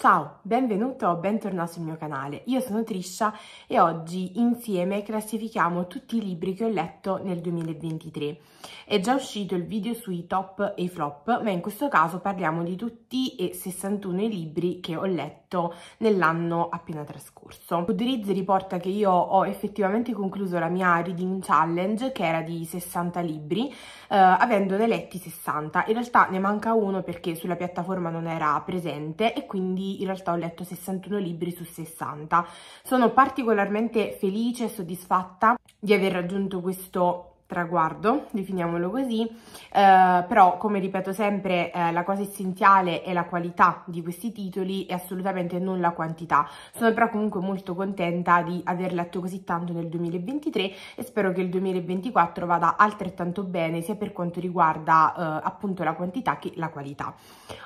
Ciao, benvenuto o bentornato sul mio canale. Io sono Trisha e oggi insieme classifichiamo tutti i libri che ho letto nel 2023. È già uscito il video sui top e i flop, ma in questo caso parliamo di tutti e 61 i libri che ho letto nell'anno appena trascorso. Goodreads riporta che io ho effettivamente concluso la mia reading challenge che era di 60 libri, eh, avendone letti 60. In realtà ne manca uno perché sulla piattaforma non era presente e quindi in realtà ho letto 61 libri su 60. Sono particolarmente felice e soddisfatta di aver raggiunto questo traguardo, definiamolo così, eh, però come ripeto sempre eh, la cosa essenziale è la qualità di questi titoli e assolutamente non la quantità. Sono però comunque molto contenta di aver letto così tanto nel 2023 e spero che il 2024 vada altrettanto bene sia per quanto riguarda eh, appunto la quantità che la qualità.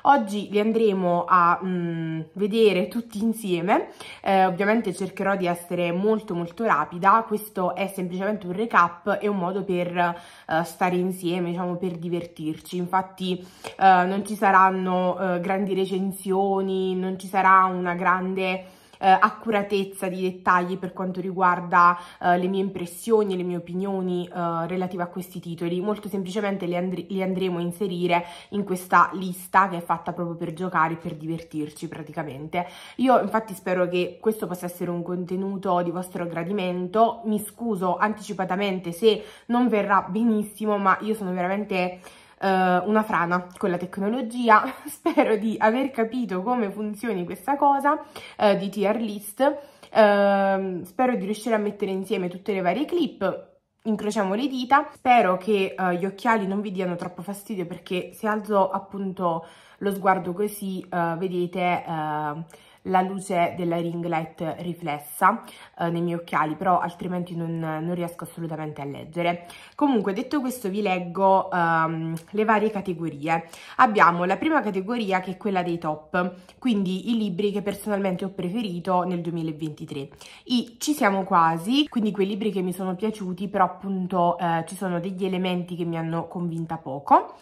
Oggi li andremo a mh, mm, vedere tutti insieme, eh, ovviamente cercherò di essere molto molto rapida, questo è semplicemente un recap e un modo per per uh, stare insieme, diciamo per divertirci. Infatti uh, non ci saranno uh, grandi recensioni, non ci sarà una grande eh, accuratezza di dettagli per quanto riguarda eh, le mie impressioni le mie opinioni eh, relative a questi titoli, molto semplicemente li, andr li, andremo a inserire in questa lista che è fatta proprio per giocare, per divertirci praticamente. Io infatti spero che questo possa essere un contenuto di vostro gradimento, mi scuso anticipatamente se non verrà benissimo, ma io sono veramente eh, una frana con la tecnologia, spero di aver capito come funzioni questa cosa eh, di tier list, eh, spero di riuscire a mettere insieme tutte le varie clip, incrociamo le dita, spero che eh, gli occhiali non vi diano troppo fastidio perché se alzo appunto lo sguardo così eh, vedete eh, la luce della ring light riflessa eh, nei miei occhiali, però altrimenti non, non, riesco assolutamente a leggere. Comunque, detto questo, vi leggo ehm, le varie categorie. Abbiamo la prima categoria che è quella dei top, quindi i libri che personalmente ho preferito nel 2023. I Ci siamo quasi, quindi quei libri che mi sono piaciuti, però appunto eh, ci sono degli elementi che mi hanno convinta poco.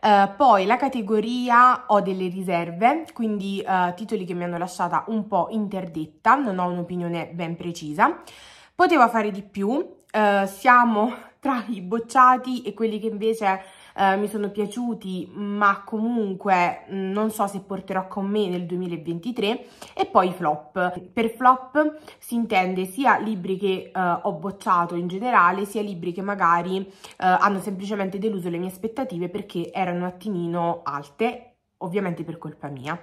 Eh, poi la categoria ho delle riserve, quindi uh, titoli che mi hanno lasciata un po' interdetta, non ho un'opinione ben precisa. Potevo fare di più, uh, siamo tra i bocciati e quelli che invece eh, mi sono piaciuti ma comunque mm, non so se porterò con me nel 2023 e poi flop. Per flop si intende sia libri che eh, ho bocciato in generale sia libri che magari eh, hanno semplicemente deluso le mie aspettative perché erano un attimino alte ovviamente per colpa mia.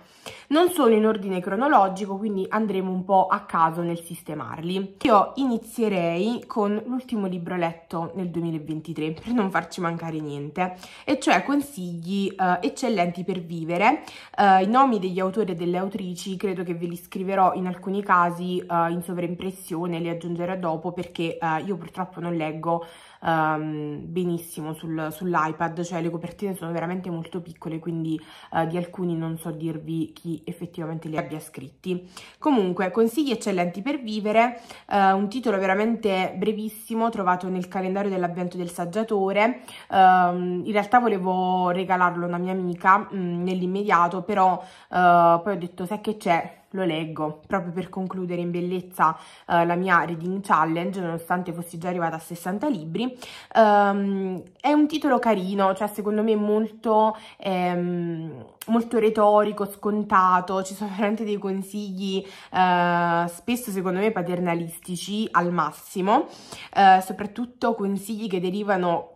Non sono in ordine cronologico, quindi andremo un po' a caso nel sistemarli. Io inizierei con l'ultimo libro letto nel 2023, per non farci mancare niente, e cioè consigli eh, eccellenti per vivere. Eh, I nomi degli autori e delle autrici credo che ve li scriverò in alcuni casi eh, in sovraimpressione, li aggiungerò dopo perché eh, io purtroppo non leggo um, benissimo sul, sull'iPad, cioè le copertine sono veramente molto piccole, quindi uh, di alcuni non so dirvi chi effettivamente li abbia scritti. Comunque, consigli eccellenti per vivere, uh, un titolo veramente brevissimo trovato nel calendario dell'avvento del saggiatore, um, in realtà volevo regalarlo a una mia amica mm, nell'immediato, però eh, poi ho detto sai che c'è? lo leggo proprio per concludere in bellezza eh, la mia reading challenge nonostante fossi già arrivata a 60 libri um, è un titolo carino cioè secondo me molto ehm, molto retorico scontato ci sono veramente dei consigli eh, spesso secondo me paternalistici al massimo eh, soprattutto consigli che derivano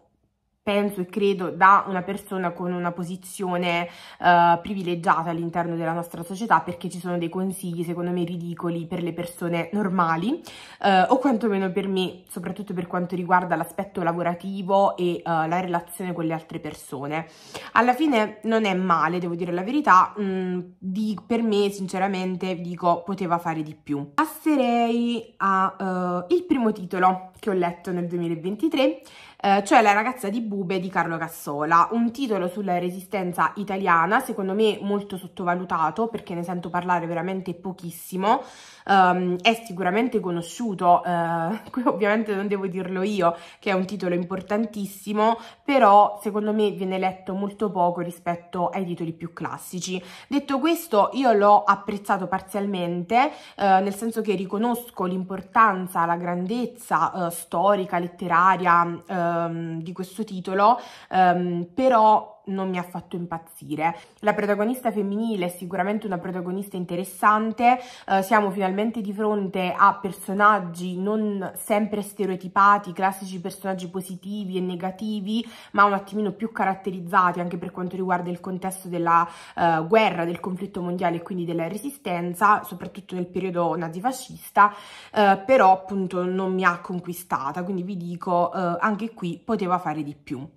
penso e credo da una persona con una posizione uh, privilegiata all'interno della nostra società perché ci sono dei consigli secondo me ridicoli per le persone normali uh, o quantomeno per me soprattutto per quanto riguarda l'aspetto lavorativo e uh, la relazione con le altre persone alla fine non è male devo dire la verità mh, mm, di, per me sinceramente dico poteva fare di più passerei al primo titolo che ho letto nel 2023 eh, cioè La ragazza di Bube di Carlo Cassola, un titolo sulla resistenza italiana, secondo me molto sottovalutato perché ne sento parlare veramente pochissimo, um, è sicuramente conosciuto, uh, ovviamente non devo dirlo io che è un titolo importantissimo, però secondo me viene letto molto poco rispetto ai titoli più classici. Detto questo io l'ho apprezzato parzialmente, uh, nel senso che riconosco l'importanza, la grandezza uh, storica, letteraria um, di questo titolo, um, però non mi ha fatto impazzire. La protagonista femminile è sicuramente una protagonista interessante, eh, siamo finalmente di fronte a personaggi non sempre stereotipati, classici personaggi positivi e negativi, ma un attimino più caratterizzati anche per quanto riguarda il contesto della eh, guerra, del conflitto mondiale e quindi della resistenza, soprattutto nel periodo nazifascista, eh, però appunto non mi ha conquistata, quindi vi dico eh, anche qui poteva fare di più.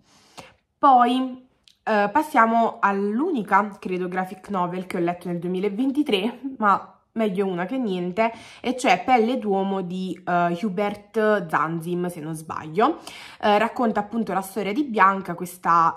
Poi eh, passiamo all'unica, credo, graphic novel che ho letto nel 2023, ma meglio una che niente, e cioè Pelle d'uomo di uh, Hubert Zanzim, se non sbaglio. Uh, racconta appunto la storia di Bianca, questa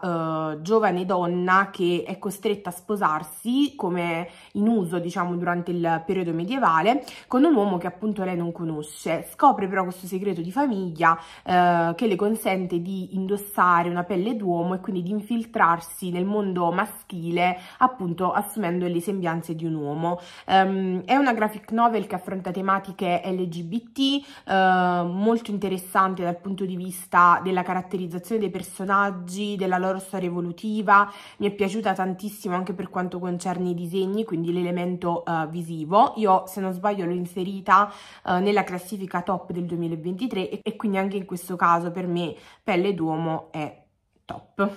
uh, giovane donna che è costretta a sposarsi come in uso diciamo durante il periodo medievale con un uomo che appunto lei non conosce. Scopre però questo segreto di famiglia eh, che le consente di indossare una pelle d'uomo e quindi di infiltrarsi nel mondo maschile appunto assumendo le sembianze di un uomo. Um, è una graphic novel che affronta tematiche LGBT eh, molto interessante dal punto di vista della caratterizzazione dei personaggi, della loro storia evolutiva, mi è piaciuta tantissimo anche per quanto concerne i disegni, quindi quindi l'elemento uh, visivo. Io, se non sbaglio, l'ho inserita uh, nella classifica top del 2023 e, e quindi anche in questo caso per me pelle d'uomo è top.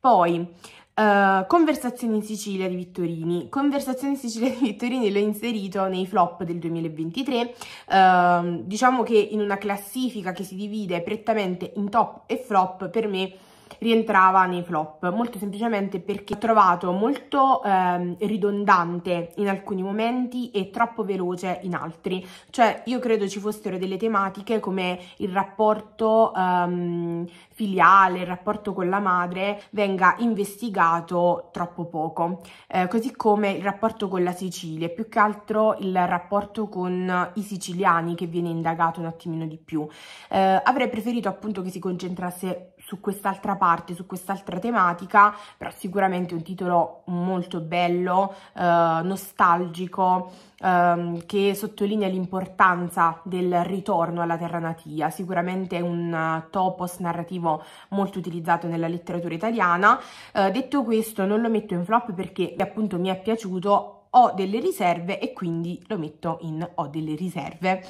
Poi, Uh, Conversazioni in Sicilia di Vittorini. Conversazioni in Sicilia di Vittorini l'ho inserito nei flop del 2023. Uh, ehm, diciamo che in una classifica che si divide prettamente in top e flop, per me rientrava nei flop, molto semplicemente perché ho trovato molto ehm, ridondante in alcuni momenti e troppo veloce in altri, cioè io credo ci fossero delle tematiche come il rapporto ehm, filiale, il rapporto con la madre venga investigato troppo poco, eh, così come il rapporto con la Sicilia, più che altro il rapporto con i siciliani che viene indagato un attimino di più. Eh, avrei preferito appunto che si concentrasse su quest'altra parte, su quest'altra tematica, però sicuramente un titolo molto bello, eh, nostalgico, ehm, che sottolinea l'importanza del ritorno alla terra natia, sicuramente un uh, topos narrativo molto utilizzato nella letteratura italiana. Eh, detto questo non lo metto in flop perché appunto mi è piaciuto, ho delle riserve e quindi lo metto in ho delle riserve.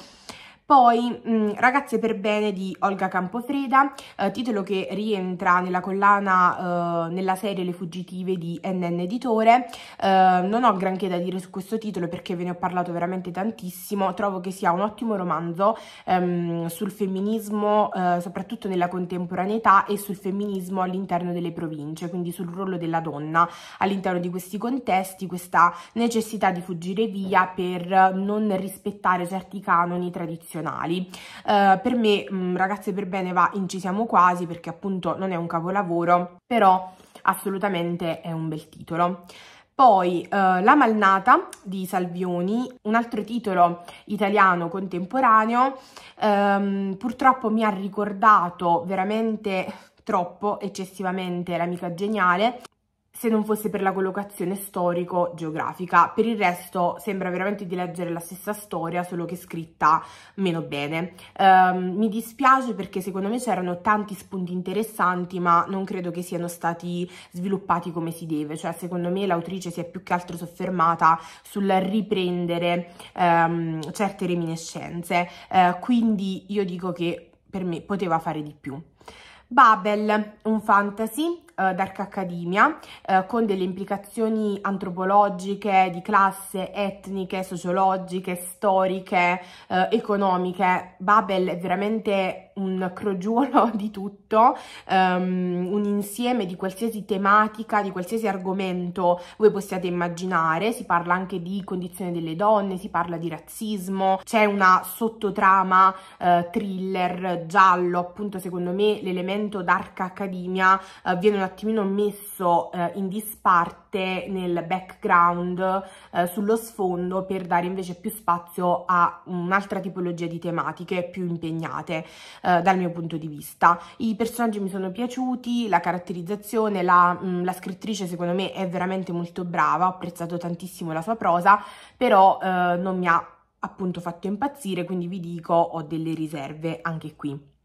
Poi mh, mm, Ragazze per bene di Olga Campofreda, eh, titolo che rientra nella collana, eh, nella serie Le fuggitive di NN Editore. Eh, non ho granché da dire su questo titolo perché ve ne ho parlato veramente tantissimo, trovo che sia un ottimo romanzo ehm, sul femminismo, eh, soprattutto nella contemporaneità e sul femminismo all'interno delle province, quindi sul ruolo della donna all'interno di questi contesti, questa necessità di fuggire via per non rispettare certi canoni tradizionali eccezionali. Uh, eh, per me, mh, mm, ragazze per bene va in ci siamo quasi perché appunto non è un capolavoro, però assolutamente è un bel titolo. Poi uh, La malnata di Salvioni, un altro titolo italiano contemporaneo, um, purtroppo mi ha ricordato veramente troppo eccessivamente l'amica geniale se non fosse per la collocazione storico-geografica. Per il resto sembra veramente di leggere la stessa storia, solo che scritta meno bene. Um, mi dispiace perché secondo me c'erano tanti spunti interessanti, ma non credo che siano stati sviluppati come si deve. Cioè, secondo me l'autrice si è più che altro soffermata sul riprendere um, certe reminiscenze. Uh, quindi io dico che per me poteva fare di più. Babel, un fantasy eh, Dark Academia eh, con delle implicazioni antropologiche, di classe, etniche, sociologiche, storiche, eh, economiche. Babel è veramente un crogiolo di tutto, um, un insieme di qualsiasi tematica, di qualsiasi argomento voi possiate immaginare. Si parla anche di condizione delle donne, si parla di razzismo, c'è una sottotrama eh, thriller giallo, appunto secondo me l'elemento Dark Academia eh, viene una attimino messo eh, in disparte nel background, eh, sullo sfondo, per dare invece più spazio a un'altra tipologia di tematiche più impegnate eh, dal mio punto di vista. I personaggi mi sono piaciuti, la caratterizzazione, la, mh, mm, la scrittrice secondo me è veramente molto brava, ho apprezzato tantissimo la sua prosa, però eh, non mi ha appunto fatto impazzire, quindi vi dico ho delle riserve anche qui.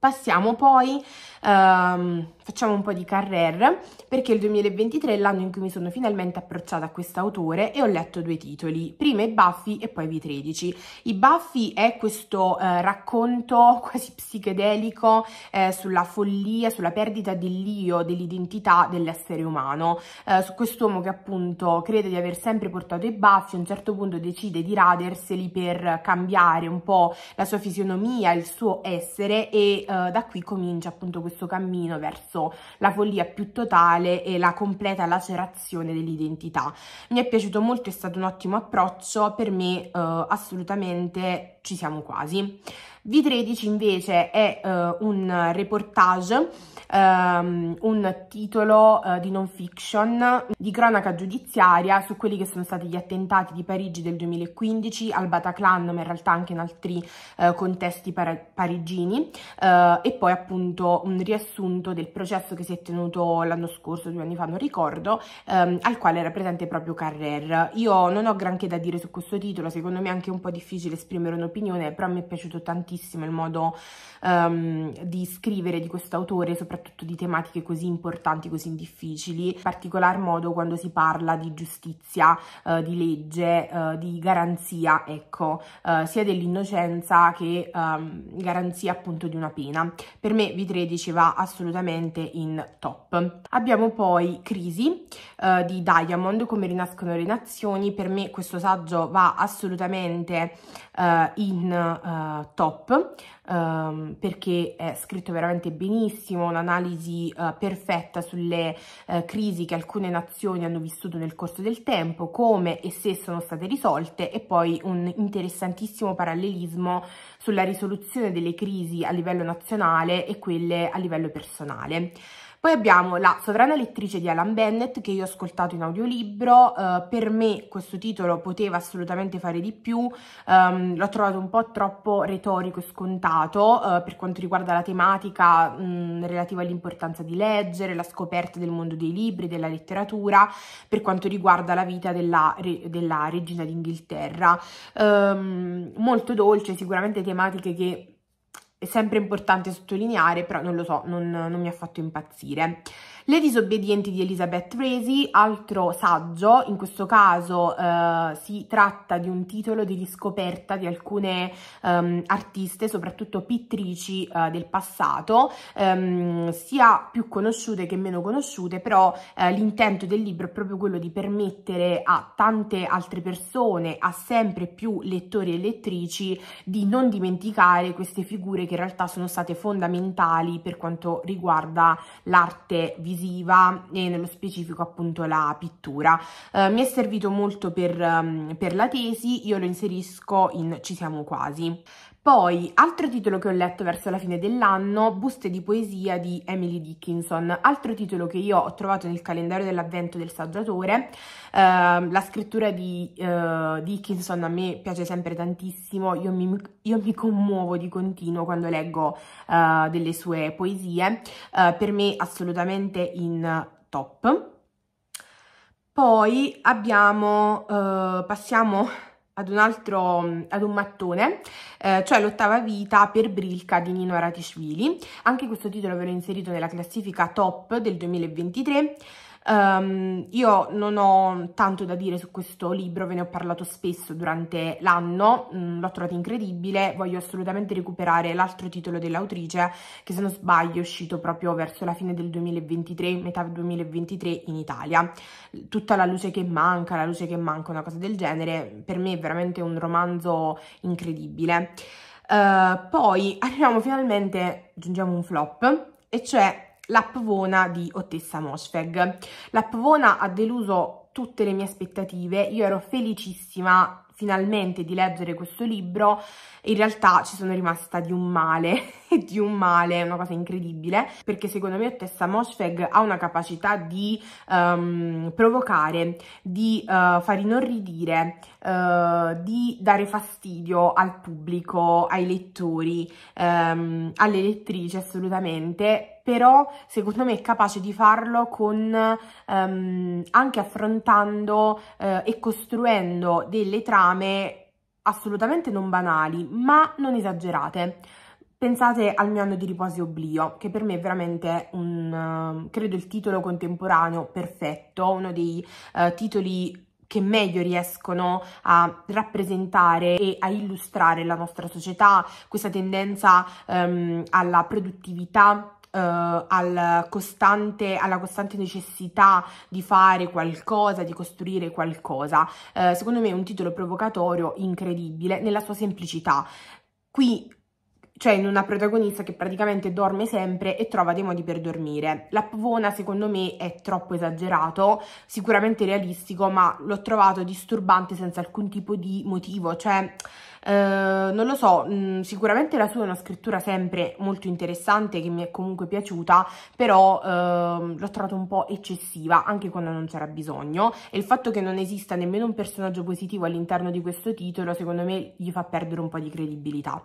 Passiamo poi um, facciamo un po' di carrer perché il 2023 è l'anno in cui mi sono finalmente approcciata a quest'autore e ho letto due titoli, prima i Buffy e poi v 13. I Buffy è questo eh, racconto quasi psichedelico eh, sulla follia, sulla perdita dell'io, dell'identità dell'essere umano, eh, su quest'uomo che appunto crede di aver sempre portato i baffi, a un certo punto decide di raderseli per cambiare un po' la sua fisionomia, il suo essere e eh, da qui comincia appunto questo cammino verso piuttosto la follia più totale e la completa lacerazione dell'identità. Mi è piaciuto molto, è stato un ottimo approccio, per me eh, assolutamente ci siamo quasi. V13 invece è uh, un reportage, um, un titolo uh, di non fiction di cronaca giudiziaria su quelli che sono stati gli attentati di Parigi del 2015 al Bataclan, ma in realtà anche in altri uh, contesti parigini, e poi appunto un riassunto del processo che si è tenuto l'anno scorso, due anni fa, non ricordo, um, al quale era presente proprio Carrer. Io non ho granché da dire su questo titolo, secondo me è anche un po' difficile esprimere un'opinione, però mi è piaciuto tantissimo tantissimo il modo um, di scrivere di questo autore, soprattutto di tematiche così importanti, così difficili, in particolar modo quando si parla di giustizia, uh, di legge, uh, di garanzia, ecco, uh, sia dell'innocenza che um, garanzia appunto di una pena. Per me V13 va assolutamente in top. Abbiamo poi Crisi di Diamond, come rinascono le nazioni, per me questo saggio va assolutamente uh, in uh, top um, perché è scritto veramente benissimo, un'analisi uh, perfetta sulle crisi che alcune nazioni hanno vissuto nel corso del tempo, come e se sono state risolte e poi un interessantissimo parallelismo sulla risoluzione delle crisi a livello nazionale e quelle a livello personale. Poi abbiamo La sovrana lettrice di Alan Bennett che io ho ascoltato in audiolibro, uh, per me questo titolo poteva assolutamente fare di più, um, l'ho trovato un po' troppo retorico e scontato uh, per quanto riguarda la tematica mh, relativa all'importanza di leggere, la scoperta del mondo dei libri, della letteratura, per quanto riguarda la vita della, re, della regina d'Inghilterra. Um, molto dolce, sicuramente tematiche che è sempre importante sottolineare, però non lo so, non, non mi ha fatto impazzire. Le disobbedienti di Elizabeth Tracy, altro saggio, in questo caso eh, si tratta di un titolo di riscoperta di alcune ehm, artiste, soprattutto pittrici eh, del passato, ehm, sia più conosciute che meno conosciute, però eh, l'intento del libro è proprio quello di permettere a tante altre persone, a sempre più lettori e lettrici, di non dimenticare queste figure che in realtà sono state fondamentali per quanto riguarda l'arte visiva visiva e nello specifico appunto la pittura. Eh, mi è servito molto per, ehm, per la tesi, io lo inserisco in Ci siamo quasi. Poi, altro titolo che ho letto verso la fine dell'anno, Buste di poesia di Emily Dickinson, altro titolo che io ho trovato nel calendario dell'avvento del saggiatore. Uh, la scrittura di uh, Dickinson a me piace sempre tantissimo, io mi, io mi commuovo di continuo quando leggo uh, delle sue poesie, eh, per me assolutamente in top. Poi abbiamo, passiamo ad un altro, ad un mattone, eh, cioè l'ottava vita per Brilka di Nino Ratishvili. Anche questo titolo ve l'ho inserito nella classifica top del 2023. Um, io non ho tanto da dire su questo libro, ve ne ho parlato spesso durante l'anno, mm, l'ho trovato incredibile, voglio assolutamente recuperare l'altro titolo dell'autrice che se non sbaglio è uscito proprio verso la fine del 2023, metà 2023 in Italia. Tutta la luce che manca, la luce che manca, una cosa del genere, per me è veramente un romanzo incredibile. Uh, poi arriviamo finalmente, aggiungiamo un flop, e cioè la Pvona di Ottessa Moshfeg. La Pvona ha deluso tutte le mie aspettative, io ero felicissima finalmente di leggere questo libro, in realtà ci sono rimasta di un male, di un male, una cosa incredibile, perché secondo me Ottessa Moshfeg ha una capacità di um, provocare, di uh, far inorridire, uh, di dare fastidio al pubblico, ai lettori, um, alle lettrici assolutamente, però secondo me è capace di farlo con, ehm, anche affrontando eh, e costruendo delle trame assolutamente non banali, ma non esagerate. Pensate al mio anno di riposo e oblio, che per me è veramente un, uh, credo il titolo contemporaneo perfetto, uno dei uh, titoli che meglio riescono a rappresentare e a illustrare la nostra società, questa tendenza um, alla produttività eh, al costante, alla costante necessità di fare qualcosa, di costruire qualcosa. Eh, secondo me è un titolo provocatorio incredibile nella sua semplicità. Qui cioè in una protagonista che praticamente dorme sempre e trova dei modi per dormire. La pavona secondo me è troppo esagerato, sicuramente realistico, ma l'ho trovato disturbante senza alcun tipo di motivo, cioè Ehm, non lo so, mh, mm, sicuramente la sua è una scrittura sempre molto interessante che mi è comunque piaciuta, però uh, l'ho trovata un po' eccessiva anche quando non c'era bisogno e il fatto che non esista nemmeno un personaggio positivo all'interno di questo titolo secondo me gli fa perdere un po' di credibilità.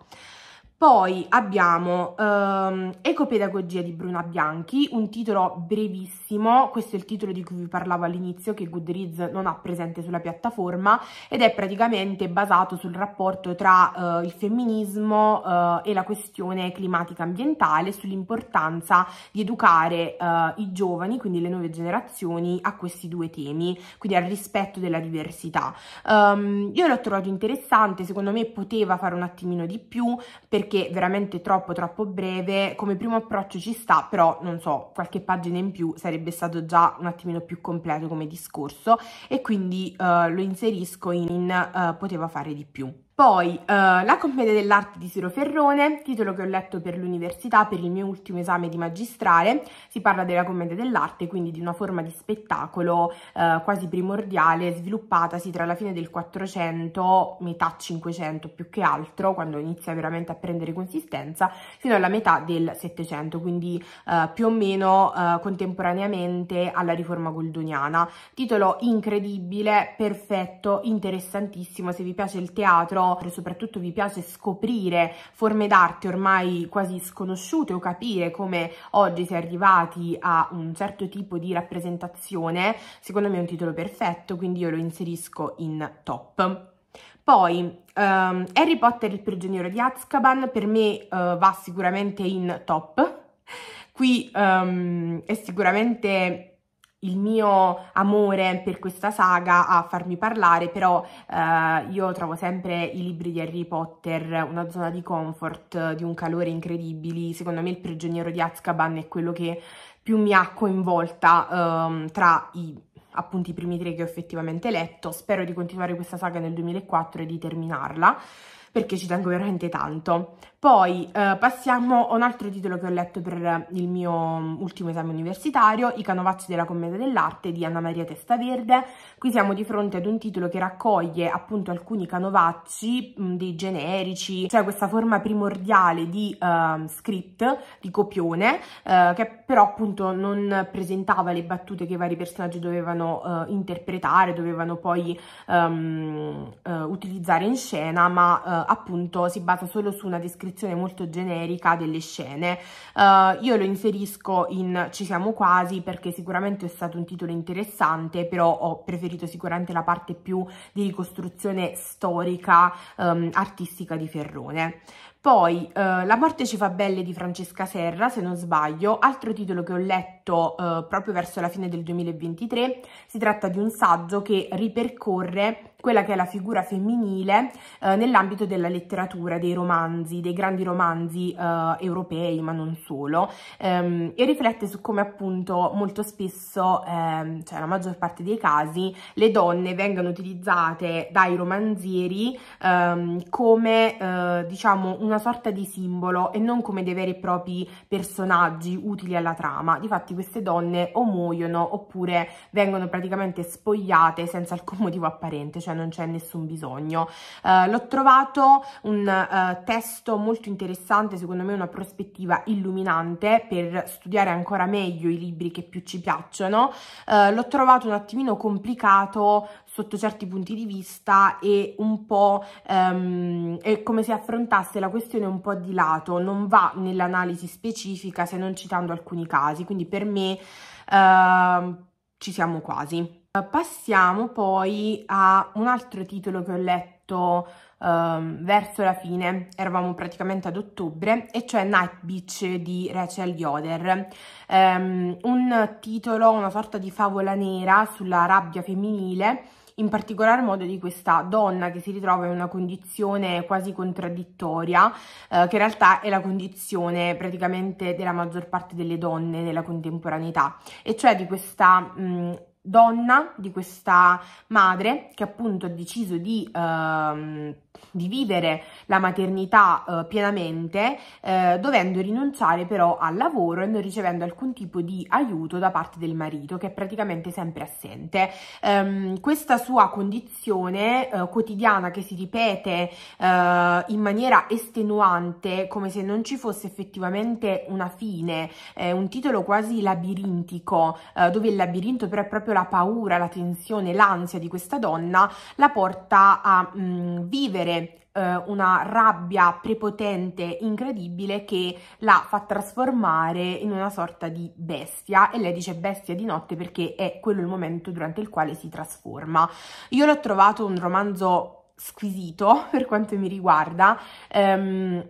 Poi abbiamo ehm, Ecopedagogia di Bruna Bianchi, un titolo brevissimo, questo è il titolo di cui vi parlavo all'inizio che Goodreads non ha presente sulla piattaforma ed è praticamente basato sul rapporto tra eh, il femminismo eh, e la questione climatica ambientale, sull'importanza di educare eh, i giovani, quindi le nuove generazioni, a questi due temi, quindi al rispetto della diversità. Um, io l'ho trovato interessante, secondo me poteva fare un attimino di più perché perché veramente troppo troppo breve, come primo approccio ci sta, però non so, qualche pagina in più sarebbe stato già un attimino più completo come discorso e quindi uh, lo inserisco in uh, poteva fare di più. Poi eh, La commedia dell'arte di Siro Ferrone, titolo che ho letto per l'università per il mio ultimo esame di magistrale, si parla della commedia dell'arte, quindi di una forma di spettacolo eh, quasi primordiale sviluppatasi tra la fine del 400, metà 500 più che altro, quando inizia veramente a prendere consistenza, fino alla metà del 700, quindi eh, più o meno eh, contemporaneamente alla riforma goldoniana. Titolo incredibile, perfetto, interessantissimo, se vi piace il teatro lavoro, soprattutto vi piace scoprire forme d'arte ormai quasi sconosciute o capire come oggi si è arrivati a un certo tipo di rappresentazione, secondo me è un titolo perfetto, quindi io lo inserisco in top. Poi um, Harry Potter il prigioniero di Azkaban per me uh, va sicuramente in top, qui um, è sicuramente il mio amore per questa saga a farmi parlare, però eh, io trovo sempre i libri di Harry Potter una zona di comfort, di un calore incredibile. Secondo me il prigioniero di Azkaban è quello che più mi ha coinvolta ehm, tra i appunto i primi tre che ho effettivamente letto. Spero di continuare questa saga nel 2004 e di terminarla perché ci tengo veramente tanto. Poi eh, passiamo a un altro titolo che ho letto per il mio ultimo esame universitario, I canovacci della commedia dell'arte di Anna Maria Testaverde. Qui siamo di fronte ad un titolo che raccoglie appunto alcuni canovacci, mh, mm, dei generici, cioè questa forma primordiale di uh, script, di copione, uh, che però appunto non presentava le battute che i vari personaggi dovevano uh, interpretare, dovevano poi um, utilizzare in scena, ma appunto si basa solo su una descrizione molto generica delle scene. Eh, io lo inserisco in Ci siamo quasi perché sicuramente è stato un titolo interessante, però ho preferito sicuramente la parte più di ricostruzione storica, um, artistica di Ferrone. Poi eh, La morte ci fa belle di Francesca Serra, se non sbaglio, altro titolo che ho letto eh, proprio verso la fine del 2023, si tratta di un saggio che ripercorre quella che è la figura femminile eh, nell'ambito della letteratura, dei romanzi, dei grandi romanzi eh, europei, ma non solo, ehm, e riflette su come appunto molto spesso, ehm, cioè la maggior parte dei casi, le donne vengano utilizzate dai romanzieri ehm, come eh, diciamo una sorta di simbolo e non come dei veri e propri personaggi utili alla trama. Difatti queste donne o muoiono oppure vengono praticamente spogliate senza alcun motivo apparente, cioè cioè non c'è nessun bisogno. Uh, l'ho trovato un uh, testo molto interessante, secondo me una prospettiva illuminante per studiare ancora meglio i libri che più ci piacciono. Uh, l'ho trovato un attimino complicato sotto certi punti di vista e un po' um, è come se affrontasse la questione un po' di lato, non va nell'analisi specifica se non citando alcuni casi, quindi per me uh, ci siamo quasi. Passiamo poi a un altro titolo che ho letto um, verso la fine, eravamo praticamente ad ottobre, e cioè Night Beach di Rachel Yoder, um, un titolo, una sorta di favola nera sulla rabbia femminile, in particolar modo di questa donna che si ritrova in una condizione quasi contraddittoria, eh, che in realtà è la condizione praticamente della maggior parte delle donne nella contemporaneità, e cioè di questa mh, donna, di questa madre che appunto ha deciso di ehm, di vivere la maternità eh, pienamente, eh, dovendo rinunciare però al lavoro e non ricevendo alcun tipo di aiuto da parte del marito, che è praticamente sempre assente. Um, questa sua condizione eh, quotidiana che si ripete eh, in maniera estenuante, come se non ci fosse effettivamente una fine, un titolo quasi labirintico, eh, dove il labirinto però è proprio la paura, la tensione, l'ansia di questa donna, la porta a mh, mm, vivere eh, una rabbia prepotente incredibile che la fa trasformare in una sorta di bestia e lei dice bestia di notte perché è quello il momento durante il quale si trasforma. Io l'ho trovato un romanzo squisito per quanto mi riguarda. Um,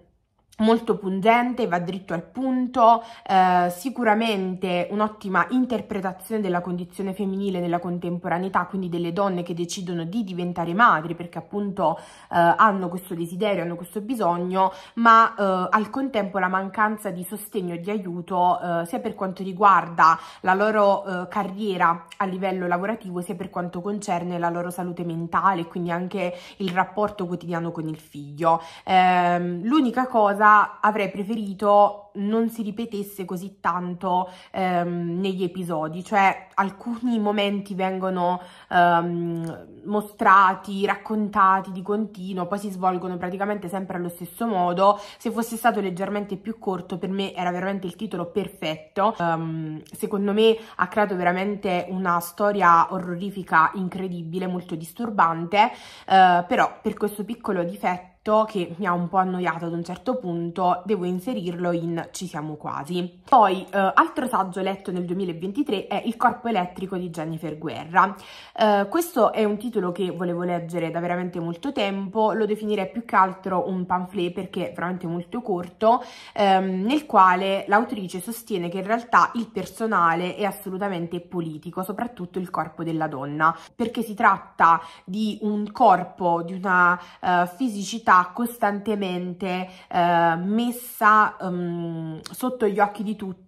molto pungente, va dritto al punto, eh, sicuramente un'ottima interpretazione della condizione femminile nella contemporaneità, quindi delle donne che decidono di diventare madri perché appunto eh, hanno questo desiderio, hanno questo bisogno, ma eh, al contempo la mancanza di sostegno e di aiuto eh, sia per quanto riguarda la loro eh, carriera a livello lavorativo sia per quanto concerne la loro salute mentale, quindi anche il rapporto quotidiano con il figlio. Ehm, l'unica cosa avrei preferito non si ripetesse così tanto ehm, negli episodi, cioè alcuni momenti vengono ehm, mostrati, raccontati di continuo, poi si svolgono praticamente sempre allo stesso modo. Se fosse stato leggermente più corto, per me era veramente il titolo perfetto. Um, secondo me ha creato veramente una storia orrorifica incredibile, molto disturbante, uh, però per questo piccolo difetto effetto che mi ha un po' annoiato ad un certo punto, devo inserirlo in Ci siamo quasi. Poi, eh, altro saggio letto nel 2023 è Il corpo elettrico di Jennifer Guerra. Eh, questo è un titolo che volevo leggere da veramente molto tempo, lo definirei più che altro un pamphlet perché è veramente molto corto, ehm, nel quale l'autrice sostiene che in realtà il personale è assolutamente politico, soprattutto il corpo della donna, perché si tratta di un corpo, di una uh, fisicità sta costantemente eh, messa um, sotto gli occhi di tutti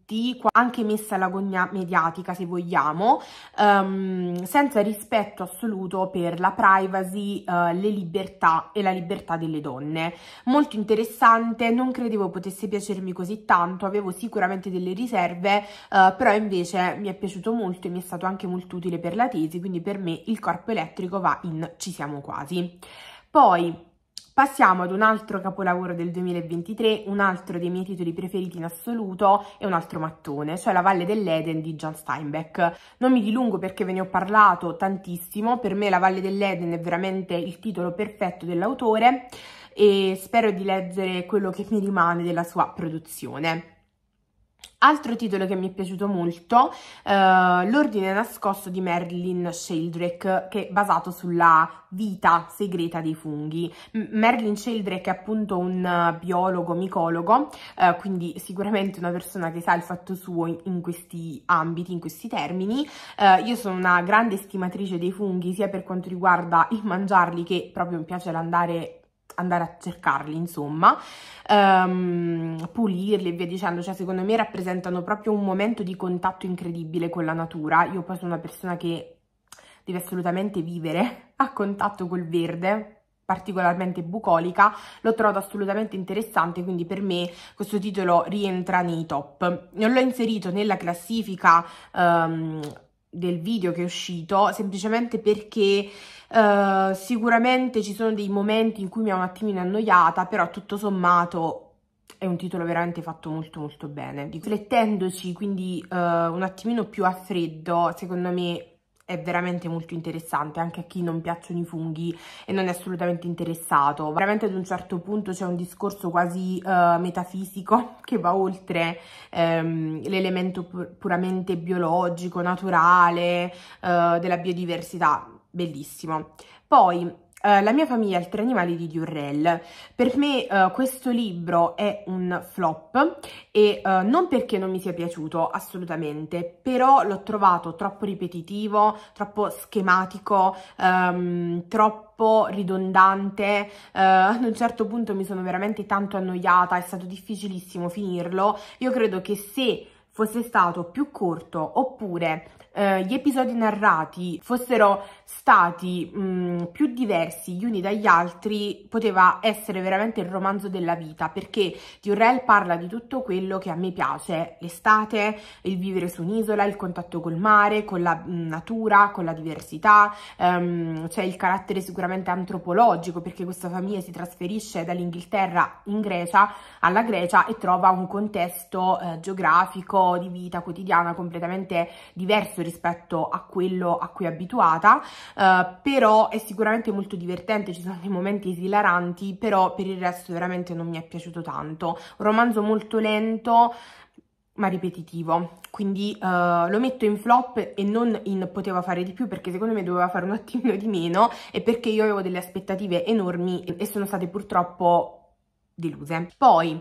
anche messa all'agonia mediatica se vogliamo, um, senza rispetto assoluto per la privacy, uh, le libertà e la libertà delle donne. Molto interessante, non credevo potesse piacermi così tanto, avevo sicuramente delle riserve, uh, però invece mi è piaciuto molto e mi è stato anche molto utile per la tesi, quindi per me il corpo elettrico va in ci siamo quasi. Poi Passiamo ad un altro capolavoro del 2023, un altro dei miei titoli preferiti in assoluto e un altro mattone, cioè La Valle dell'Eden di John Steinbeck. Non mi dilungo perché ve ne ho parlato tantissimo, per me La Valle dell'Eden è veramente il titolo perfetto dell'autore e spero di leggere quello che mi rimane della sua produzione. Altro titolo che mi è piaciuto molto, eh, L'ordine nascosto di Merlin Sheldrake, che è basato sulla vita segreta dei funghi. M Merlin Sheldrake è appunto un biologo, micologo, eh, quindi sicuramente una persona che sa il fatto suo in, in questi ambiti, in questi termini. Eh, io sono una grande stimatrice dei funghi, sia per quanto riguarda il mangiarli che proprio mi piace andare andare a cercarli, insomma, um, pulirli e via dicendo, cioè secondo me rappresentano proprio un momento di contatto incredibile con la natura. Io poi sono una persona che deve assolutamente vivere a contatto col verde, particolarmente bucolica, l'ho trovato assolutamente interessante, quindi per me questo titolo rientra nei top. Non L'ho inserito nella classifica um, del video che è uscito, semplicemente perché uh, sicuramente ci sono dei momenti in cui mi ha un attimino annoiata, però tutto sommato è un titolo veramente fatto molto molto bene. Riflettendoci quindi uh, un attimino più a freddo, secondo me è veramente molto interessante anche a chi non piacciono i funghi e non è assolutamente interessato veramente ad un certo punto c'è un discorso quasi uh, metafisico che va oltre um, l'elemento pur puramente biologico naturale uh, della biodiversità bellissimo poi eh, la mia famiglia, altri animali di Durrell. Per me uh, questo libro è un flop e uh, non perché non mi sia piaciuto, assolutamente, però l'ho trovato troppo ripetitivo, troppo schematico, um, troppo ridondante, uh, ad un certo punto mi sono veramente tanto annoiata, è stato difficilissimo finirlo. Io credo che se fosse stato più corto oppure eh, gli episodi narrati fossero stati mh, mm, più diversi gli uni dagli altri, poteva essere veramente il romanzo della vita, perché Diorel parla di tutto quello che a me piace, l'estate, il vivere su un'isola, il contatto col mare, con la mm, natura, con la diversità, um, c'è il carattere sicuramente antropologico, perché questa famiglia si trasferisce dall'Inghilterra in Grecia alla Grecia e trova un contesto eh, geografico, di vita quotidiana completamente diverso rispetto a quello a cui è abituata, eh, però è sicuramente molto divertente, ci sono dei momenti esilaranti, però per il resto veramente non mi è piaciuto tanto. Un romanzo molto lento, ma ripetitivo quindi uh, lo metto in flop e non in poteva fare di più perché secondo me doveva fare un attimino di meno e perché io avevo delle aspettative enormi e sono state purtroppo deluse. Poi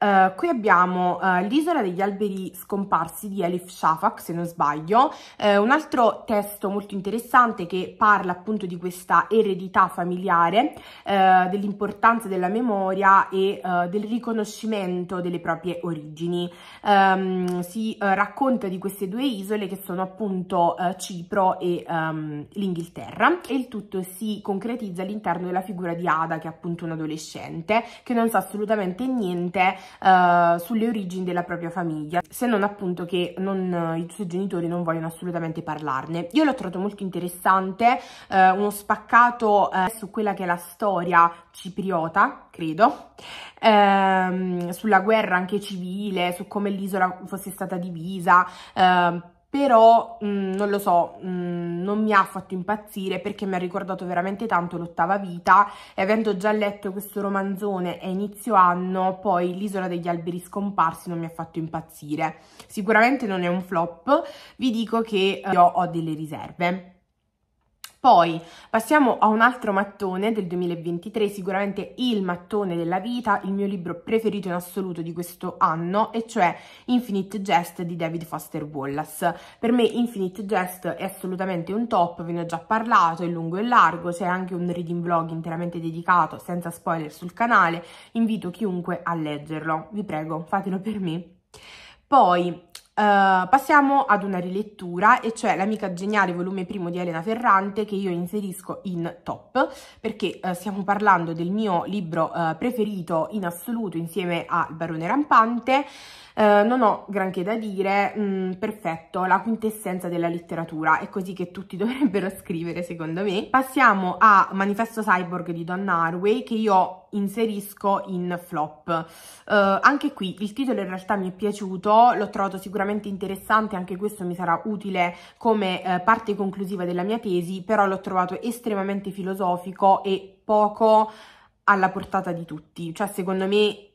eh, qui abbiamo uh, l'isola degli alberi scomparsi di Elif Shafak, se non sbaglio, uh, un altro testo molto interessante che parla appunto di questa eredità familiare, dell'importanza della memoria e del riconoscimento delle proprie origini. Um, si racconta di queste due isole che sono appunto Cipro e um, l'Inghilterra e il tutto si concretizza all'interno della figura di Ada che è appunto un adolescente che non sa assolutamente niente uh, sulle origini della propria famiglia, se non appunto che non, eh, i suoi genitori non vogliono assolutamente parlarne. Io l'ho trovato molto interessante, uh, uno spaccato uh, su quella che è la storia cipriota, credo, ehm, sulla guerra anche civile, su come l'isola fosse stata divisa, ehm, però mh, mm, non lo so, mh, mm, non mi ha fatto impazzire perché mi ha ricordato veramente tanto l'ottava vita e avendo già letto questo romanzone a inizio anno, poi l'isola degli alberi scomparsi non mi ha fatto impazzire. Sicuramente non è un flop, vi dico che eh, io ho delle riserve. Poi passiamo a un altro mattone del 2023, sicuramente il mattone della vita, il mio libro preferito in assoluto di questo anno, e cioè Infinite Jest di David Foster Wallace. Per me Infinite Jest è assolutamente un top, ve ne ho già parlato, è lungo e largo, c'è anche un reading vlog interamente dedicato, senza spoiler sul canale, invito chiunque a leggerlo, vi prego, fatelo per me. Poi Uh, passiamo ad una rilettura, e cioè L'amica geniale, volume primo di Elena Ferrante, che io inserisco in top, perché uh, stiamo parlando del mio libro uh, preferito in assoluto insieme al Barone Rampante, eh, non ho granché da dire, mm, perfetto, la quintessenza della letteratura, è così che tutti dovrebbero scrivere secondo me. Passiamo a Manifesto Cyborg di Donna Harway che io inserisco in flop. Uh, anche qui il titolo in realtà mi è piaciuto, l'ho trovato sicuramente interessante, anche questo mi sarà utile come uh, parte conclusiva della mia tesi, però l'ho trovato estremamente filosofico e poco alla portata di tutti, cioè secondo me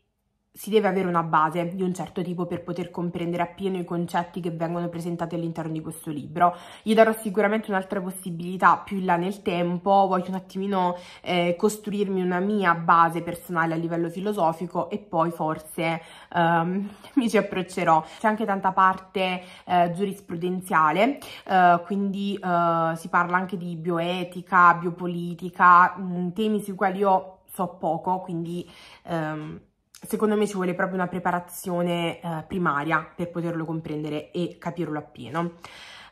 si deve avere una base di un certo tipo per poter comprendere appieno i concetti che vengono presentati all'interno di questo libro. Gli darò sicuramente un'altra possibilità più in là nel tempo, voglio un attimino eh, costruirmi una mia base personale a livello filosofico e poi forse ehm, mi ci approccerò. C'è anche tanta parte eh, giurisprudenziale, eh, quindi eh, si parla anche di bioetica, biopolitica, mh, mm, temi sui quali io so poco, quindi... Ehm, secondo me ci vuole proprio una preparazione eh, primaria per poterlo comprendere e capirlo appieno.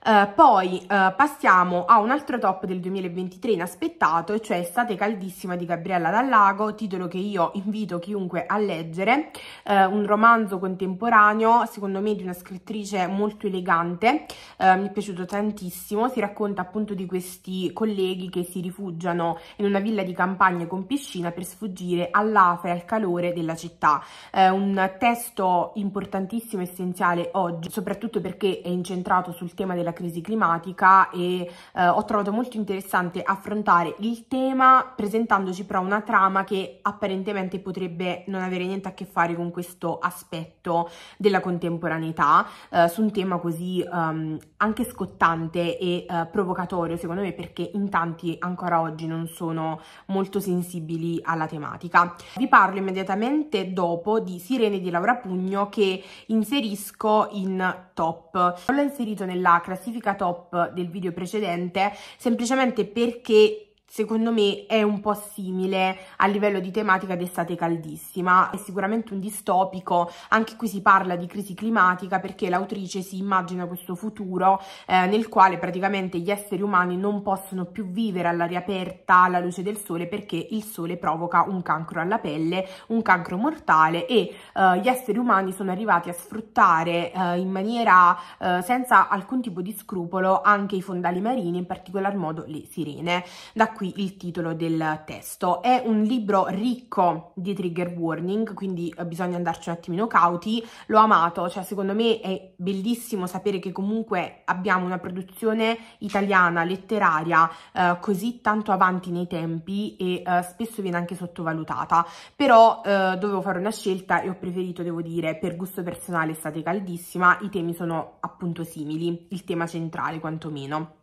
Eh, poi uh, passiamo a un altro top del 2023 inaspettato, cioè Estate caldissima di Gabriella Dallago, titolo che io invito chiunque a leggere, uh, un romanzo contemporaneo, secondo me di una scrittrice molto elegante, mi è piaciuto tantissimo, si racconta appunto di questi colleghi che si rifugiano in una villa di campagna con piscina per sfuggire all'afa e al calore della città. un testo importantissimo, essenziale oggi, soprattutto perché è incentrato sul tema della della crisi climatica e eh, ho trovato molto interessante affrontare il tema presentandoci però una trama che apparentemente potrebbe non avere niente a che fare con questo aspetto della contemporaneità eh, su un tema così um, anche scottante e eh, provocatorio secondo me perché in tanti ancora oggi non sono molto sensibili alla tematica. Vi parlo immediatamente dopo di Sirene di Laura Pugno che inserisco in top. L'ho inserito nella classifica classifica top del video precedente semplicemente perché secondo me è un po' simile a livello di tematica d'estate caldissima, è sicuramente un distopico, anche qui si parla di crisi climatica perché l'autrice si immagina questo futuro eh, nel quale praticamente gli esseri umani non possono più vivere all'aria aperta alla luce del sole perché il sole provoca un cancro alla pelle, un cancro mortale e eh, gli esseri umani sono arrivati a sfruttare eh, in maniera eh, senza alcun tipo di scrupolo anche i fondali marini, in particolar modo le sirene. Da qui il titolo del testo. È un libro ricco di trigger warning, quindi eh, bisogna andarci un attimino cauti. L'ho amato, cioè secondo me è bellissimo sapere che comunque abbiamo una produzione italiana, letteraria, eh, così tanto avanti nei tempi e eh, spesso viene anche sottovalutata. Però eh, dovevo fare una scelta e ho preferito, devo dire, per gusto personale estate caldissima, i temi sono appunto simili, il tema centrale quantomeno.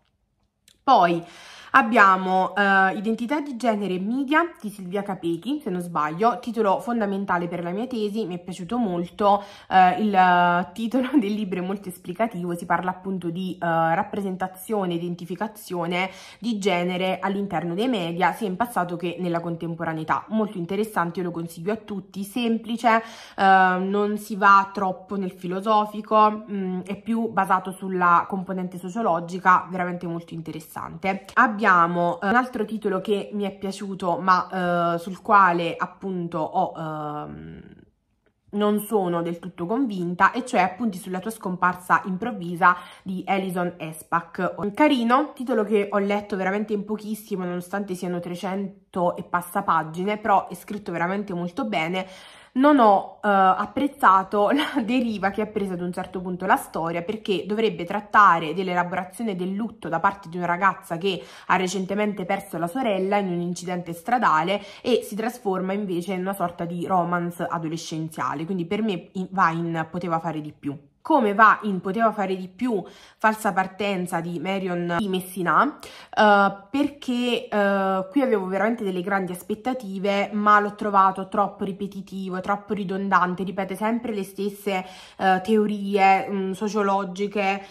Poi Abbiamo eh, Identità di genere e media di Silvia Capechi, se non sbaglio, titolo fondamentale per la mia tesi, mi è piaciuto molto, eh, il titolo del libro è molto esplicativo, si parla appunto di eh, rappresentazione, identificazione di genere all'interno dei media, sia in passato che nella contemporaneità. Molto interessante, io lo consiglio a tutti, semplice, eh, non si va troppo nel filosofico, mh, mm, è più basato sulla componente sociologica, veramente molto interessante. Abbiamo abbiamo eh, un altro titolo che mi è piaciuto ma eh, sul quale appunto ho... Eh, non sono del tutto convinta e cioè appunti sulla tua scomparsa improvvisa di Alison Espac. Carino, titolo che ho letto veramente in pochissimo nonostante siano 300 e passa pagine però è scritto veramente molto bene non ho eh, apprezzato la deriva che ha preso ad un certo punto la storia perché dovrebbe trattare dell'elaborazione del lutto da parte di una ragazza che ha recentemente perso la sorella in un incidente stradale e si trasforma invece in una sorta di romance adolescenziale, quindi per me Vine poteva fare di più come va in Poteva fare di più, falsa partenza di Marion di Messina, uh, perché uh, qui avevo veramente delle grandi aspettative, ma l'ho trovato troppo ripetitivo, troppo ridondante, ripete sempre le stesse uh, teorie um, sociologiche,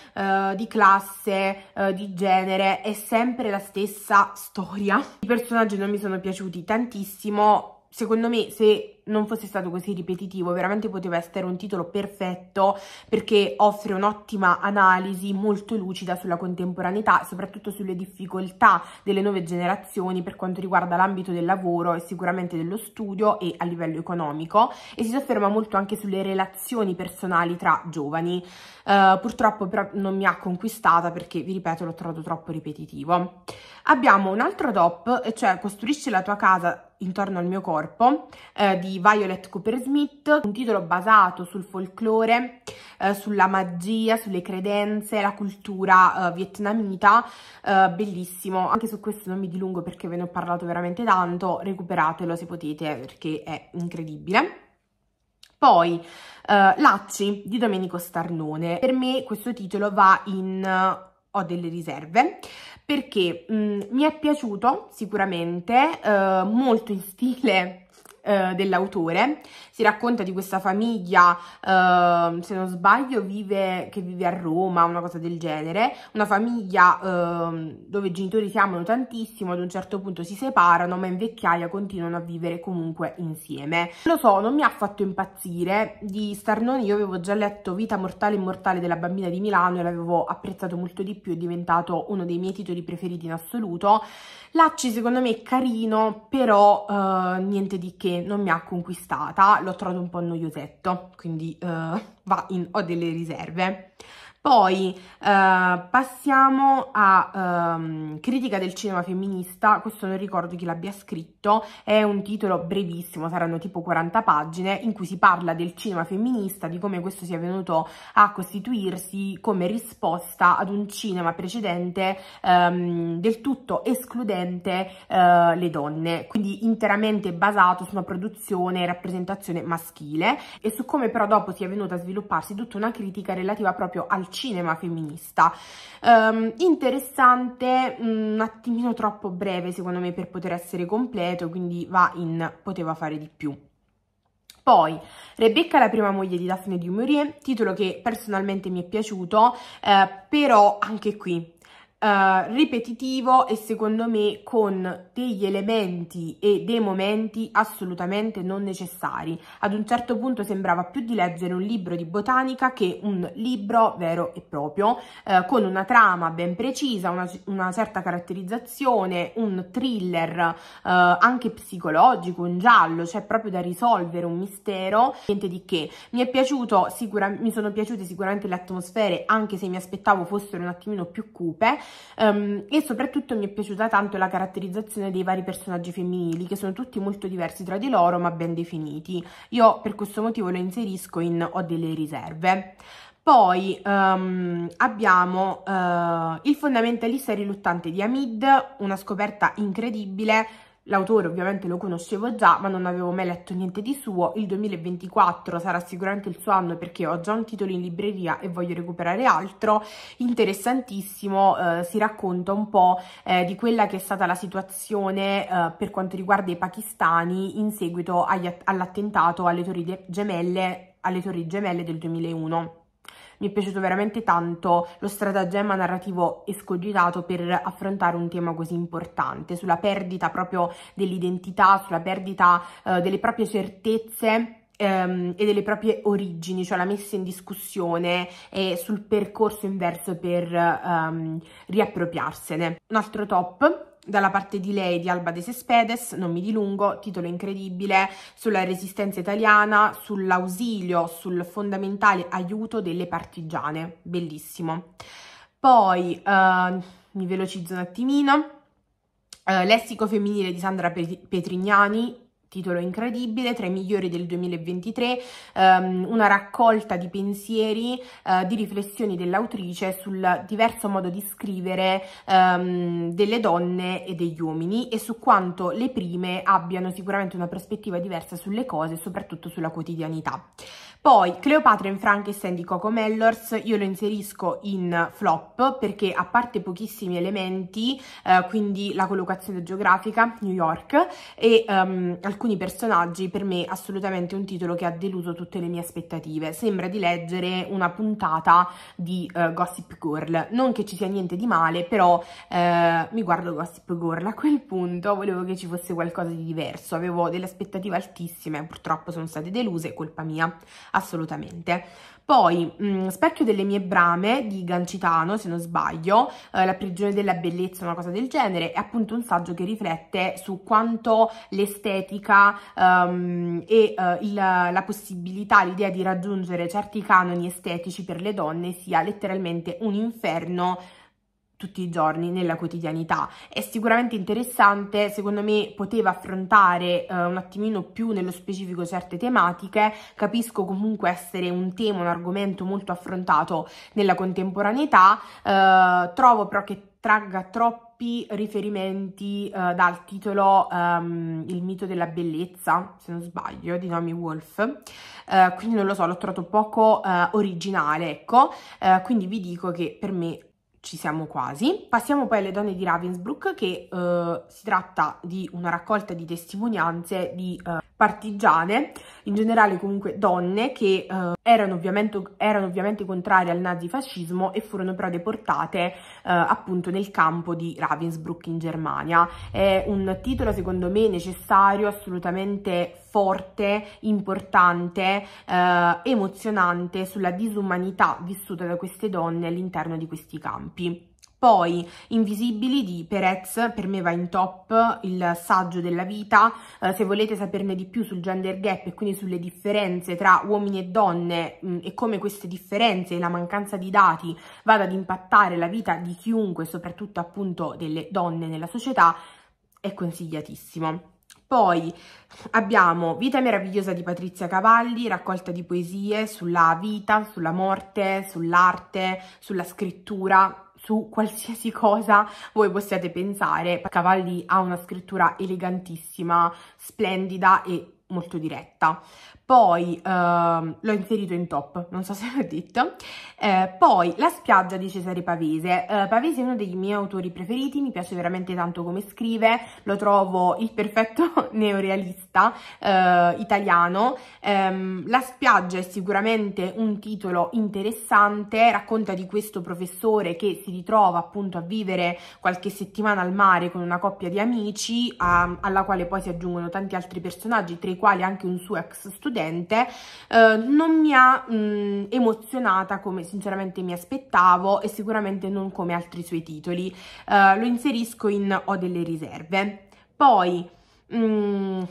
di classe, di genere, è sempre la stessa storia. I personaggi non mi sono piaciuti tantissimo, secondo me se non fosse stato così ripetitivo, veramente poteva essere un titolo perfetto perché offre un'ottima analisi molto lucida sulla contemporaneità, soprattutto sulle difficoltà delle nuove generazioni per quanto riguarda l'ambito del lavoro e sicuramente dello studio e a livello economico e si sofferma molto anche sulle relazioni personali tra giovani. Uh, purtroppo però non mi ha conquistata perché, vi ripeto, l'ho trovato troppo ripetitivo. Abbiamo un altro top, cioè costruisci la tua casa intorno al mio corpo, eh, di Violet Cooper Smith, un titolo basato sul folklore, eh, sulla magia, sulle credenze, la cultura eh, vietnamita, eh, bellissimo. Anche su questo non mi dilungo perché ve ne ho parlato veramente tanto, recuperatelo se potete perché è incredibile. Poi eh, Lacci di Domenico Starnone. Per me questo titolo va in eh, ho delle riserve perché mh, mm, mi è piaciuto sicuramente, eh, molto in stile eh, dell'autore. Si racconta di questa famiglia, eh, se non sbaglio, vive, che vive a Roma, una cosa del genere, una famiglia eh, dove i genitori si amano tantissimo, ad un certo punto si separano, ma in vecchiaia continuano a vivere comunque insieme. Lo so, non mi ha fatto impazzire, di Starnone. io avevo già letto Vita mortale e immortale della bambina di Milano e l'avevo apprezzato molto di più, è diventato uno dei miei titoli preferiti in assoluto Lacci secondo me è carino, però eh, niente di che, non mi ha conquistata, l'ho trovato un po' noiosetto, quindi eh, va in, ho delle riserve. Poi eh, passiamo a ehm, Critica del cinema femminista, questo non ricordo chi l'abbia scritto, è un titolo brevissimo, saranno tipo 40 pagine, in cui si parla del cinema femminista, di come questo sia venuto a costituirsi come risposta ad un cinema precedente ehm, del tutto escludente eh, le donne, quindi interamente basato su una produzione e rappresentazione maschile e su come però dopo sia venuta a svilupparsi tutta una critica relativa proprio al cinema cinema femminista. Um, interessante, mm, un attimino troppo breve secondo me per poter essere completo, quindi va in poteva fare di più. Poi, Rebecca la prima moglie di Daphne du Maurier, titolo che personalmente mi è piaciuto, eh, però anche qui eh, ripetitivo e secondo me con degli elementi e dei momenti assolutamente non necessari. Ad un certo punto sembrava più di leggere un libro di botanica che un libro vero e proprio, uh, con una trama ben precisa, una, una certa caratterizzazione, un thriller uh, anche psicologico, un giallo, cioè proprio da risolvere un mistero, niente di che. Mi è piaciuto sicuramente, mi sono piaciute sicuramente le atmosfere, anche se mi aspettavo fossero un attimino più cupe, um, e soprattutto mi è piaciuta tanto la caratterizzazione dei vari personaggi femminili che sono tutti molto diversi tra di loro ma ben definiti. Io per questo motivo lo inserisco in Ho delle riserve. Poi um, abbiamo uh, Il fondamentalista riluttante di Hamid, una scoperta incredibile L'autore ovviamente lo conoscevo già, ma non avevo mai letto niente di suo. Il 2024 sarà sicuramente il suo anno perché ho già un titolo in libreria e voglio recuperare altro. Interessantissimo, eh, si racconta un po' eh, di quella che è stata la situazione eh, per quanto riguarda i pakistani in seguito all'attentato alle torri gemelle, alle torri gemelle del 2001 mi è piaciuto veramente tanto lo stratagemma narrativo escogitato per affrontare un tema così importante, sulla perdita proprio dell'identità, sulla perdita eh, delle proprie certezze ehm, e delle proprie origini, cioè la messa in discussione e sul percorso inverso per um, riappropriarsene. Un altro top dalla parte di lei di Alba de Cespedes, non mi dilungo, titolo incredibile, sulla resistenza italiana, sull'ausilio, sul fondamentale aiuto delle partigiane, bellissimo. Poi, eh, mi velocizzo un attimino, eh, Lessico femminile di Sandra Petrignani, titolo incredibile, tra i migliori del 2023, um, ehm, una raccolta di pensieri, uh, di riflessioni dell'autrice sul diverso modo di scrivere um, delle donne e degli uomini e su quanto le prime abbiano sicuramente una prospettiva diversa sulle cose, soprattutto sulla quotidianità. Poi Cleopatra in Frankenstein di Coco Mellors, io lo inserisco in flop perché a parte pochissimi elementi, eh, quindi la collocazione geografica, New York, e um, alcuni personaggi, per me assolutamente un titolo che ha deluso tutte le mie aspettative. Sembra di leggere una puntata di uh, Gossip Girl, non che ci sia niente di male, però eh, mi guardo Gossip Girl a quel punto, volevo che ci fosse qualcosa di diverso, avevo delle aspettative altissime, purtroppo sono state deluse, colpa mia assolutamente. Poi, mh, mm, Specchio delle mie brame di Gancitano, se non sbaglio, eh, La prigione della bellezza, una cosa del genere, è appunto un saggio che riflette su quanto l'estetica um, e uh, il, la possibilità, l'idea di raggiungere certi canoni estetici per le donne sia letteralmente un inferno tutti i giorni nella quotidianità. È sicuramente interessante, secondo me poteva affrontare eh, un attimino più nello specifico certe tematiche, capisco comunque essere un tema, un argomento molto affrontato nella contemporaneità, eh, trovo però che tragga troppi riferimenti eh, dal titolo um, Il mito della bellezza, se non sbaglio, di Naomi Wolf. Eh, quindi non lo so, l'ho trovato poco eh, originale, ecco. Eh, quindi vi dico che per me ci siamo quasi. Passiamo poi alle donne di Ravensbrück che eh, si tratta di una raccolta di testimonianze di eh, partigiane, in generale comunque donne che eh, erano, ovviamente, erano, ovviamente, contrarie al nazifascismo e furono però deportate eh, appunto nel campo di Ravensbrück in Germania. È un titolo secondo me necessario, assolutamente forte, importante, eh, emozionante sulla disumanità vissuta da queste donne all'interno di questi campi. Poi Invisibili di Perez, per me va in top, il saggio della vita, eh, se volete saperne di più sul gender gap e quindi sulle differenze tra uomini e donne mh, mm, e come queste differenze e la mancanza di dati vada ad impattare la vita di chiunque, soprattutto appunto delle donne nella società, è consigliatissimo. Poi abbiamo Vita meravigliosa di Patrizia Cavalli, raccolta di poesie sulla vita, sulla morte, sull'arte, sulla scrittura, su qualsiasi cosa voi possiate pensare. Cavalli ha una scrittura elegantissima, splendida e molto diretta poi ehm, l'ho inserito in top, non so se l'ho detto, eh, poi La spiaggia di Cesare Pavese, eh, Pavese è uno dei miei autori preferiti, mi piace veramente tanto come scrive, lo trovo il perfetto neorealista eh, italiano, ehm, La spiaggia è sicuramente un titolo interessante, racconta di questo professore che si ritrova appunto a vivere qualche settimana al mare con una coppia di amici, a, ehm, alla quale poi si aggiungono tanti altri personaggi, tra i quali anche un suo ex studente, deludente, eh, non mi ha mh, mm, emozionata come sinceramente mi aspettavo e sicuramente non come altri suoi titoli. Eh, lo inserisco in Ho delle riserve. Poi... Mh, mm,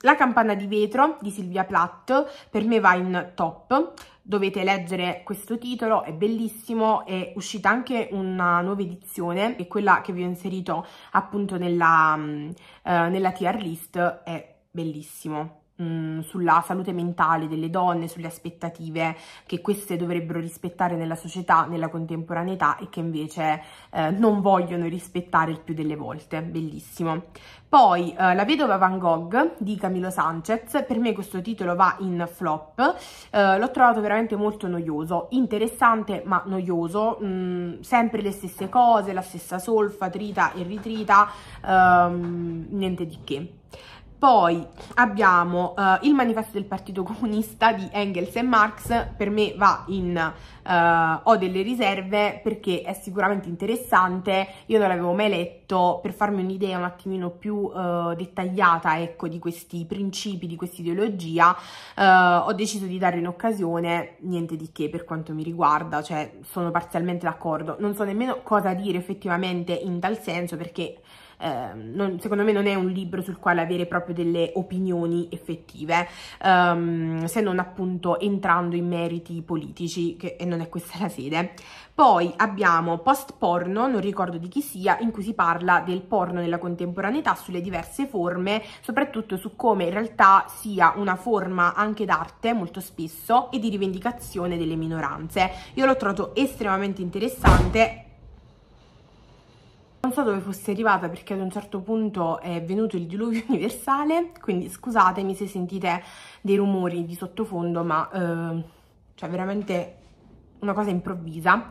la campana di vetro di Silvia Platt per me va in top, dovete leggere questo titolo, è bellissimo, è uscita anche una nuova edizione, e quella che vi ho inserito appunto nella, mm, eh, nella tier list, è bellissimo sulla salute mentale delle donne, sulle aspettative che queste dovrebbero rispettare nella società, nella contemporaneità e che invece eh, non vogliono rispettare il più delle volte. Bellissimo. Poi eh, La vedova Van Gogh di Camilo Sanchez, per me questo titolo va in flop, eh, l'ho trovato veramente molto noioso, interessante ma noioso, mh, sempre le stesse cose, la stessa solfa, trita e ritrita, ehm, niente di che. Poi abbiamo uh, il manifesto del Partito Comunista di Engels e Marx, per me va in uh, ho delle riserve perché è sicuramente interessante, io non l'avevo mai letto, per farmi un'idea un attimino più uh, dettagliata ecco, di questi principi, di questa ideologia, ho deciso di dare un'occasione, niente di che per quanto mi riguarda, cioè sono parzialmente d'accordo, non so nemmeno cosa dire effettivamente in tal senso perché eh, non, secondo me non è un libro sul quale avere proprio delle opinioni effettive, um, se non appunto entrando in meriti politici, che, e non è questa la sede. Poi abbiamo Post Porno, non ricordo di chi sia, in cui si parla del porno nella contemporaneità, sulle diverse forme, soprattutto su come in realtà sia una forma anche d'arte molto spesso e di rivendicazione delle minoranze. Io l'ho trovato estremamente interessante non so dove fosse arrivata perché ad un certo punto è venuto il diluvio universale, quindi scusatemi se sentite dei rumori di sottofondo, ma eh, cioè veramente una cosa improvvisa